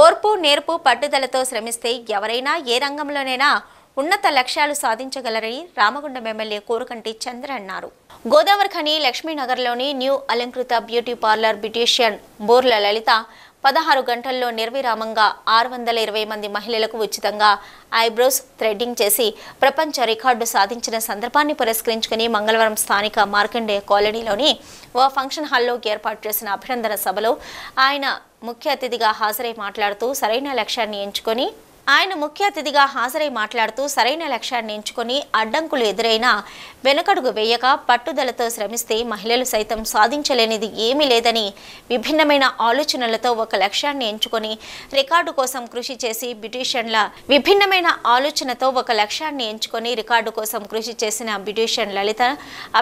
ఓర్పు నేర్పు పట్టుదలతో శ్రమిస్తే ఎవరైనా ఏ రంగంలోనైనా ఉన్నత లక్ష్యాలు సాధించగలరని రామగుండం ఎమ్మెల్యే కోరుకంటి చంద్ర అన్నారు గోదావరి ఖని లక్ష్మీనగర్లోని new Alankrita beauty parlour beautician Borla Lalitha పదహారు గంటల్లో నిర్విరామంగా ఆరు వందల ఇరవై మంది మహిళలకు ఉచితంగా ఐబ్రోస్ థ్రెడ్డింగ్ చేసి ప్రపంచ రికార్డు సాధించిన సందర్భాన్ని పురస్కరించుకుని మంగళవారం స్థానిక మార్కండే కాలనీలోని ఓ ఫంక్షన్ హాల్లో ఏర్పాటు చేసిన అభినందన సభలో ఆయన ముఖ్య అతిథిగా హాజరై మాట్లాడుతూ సరైన లక్ష్యాన్ని ఎంచుకొని ఆయన ముఖ్య అతిథిగా హాజరై మాట్లాడుతూ సరైన లక్ష్యాన్ని ఎంచుకొని అడ్డంకులు ఎదురైనా వెనకడుగు వేయక పట్టుదలతో శ్రమిస్తే మహిళలు సైతం సాధించలేనిది ఏమీ లేదని విభిన్నమైన ఆలోచనలతో ఒక లక్ష్యాన్ని ఎంచుకొని రికార్డు కోసం కృషి చేసి బ్యూటీషియన్ల విభిన్నమైన ఆలోచనతో ఒక లక్ష్యాన్ని ఎంచుకొని రికార్డు కోసం కృషి చేసిన బ్యూటీషియన్ లలిత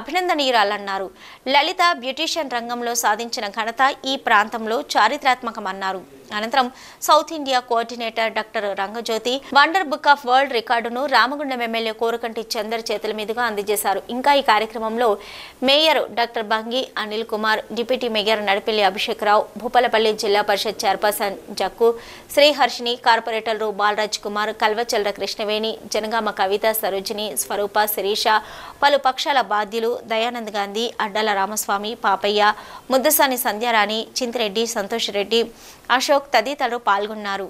అభినందనీయురాలన్నారు లలిత బ్యూటీషియన్ రంగంలో సాధించిన ఘనత ఈ ప్రాంతంలో చారిత్రాత్మకమన్నారు అనంతరం south India coordinator doctor Rangajyothi wonder book of world రికార్డును రామగుండం ఎమ్మెల్యే కోరుకంటి చందర్ చేతుల మీదుగా అందజేశారు ఇంకా ఈ కార్యక్రమంలో mayor doctor Bangi Anil Kumar deputy mayor Nadipalli Rao Bhupalpally Zilla Parishad chairperson జక్కు Sriharshini కార్పొరేటర్లు బాలరాజ్ కుమార్ కల్వచల్ర కృష్ణవేణి జనగామ కవిత సరోజిని స్వరూప శిరీష పలు పక్షాల బాధ్యులు దయానంద్ గాంధీ అడ్డాల రామస్వామి పాపయ్య ముద్దసాని సంధ్యారాణి చింతిరెడ్డి సంతోష్ రెడ్డి అశోక్ అశోక్ తదితరులు పాల్గొన్నారు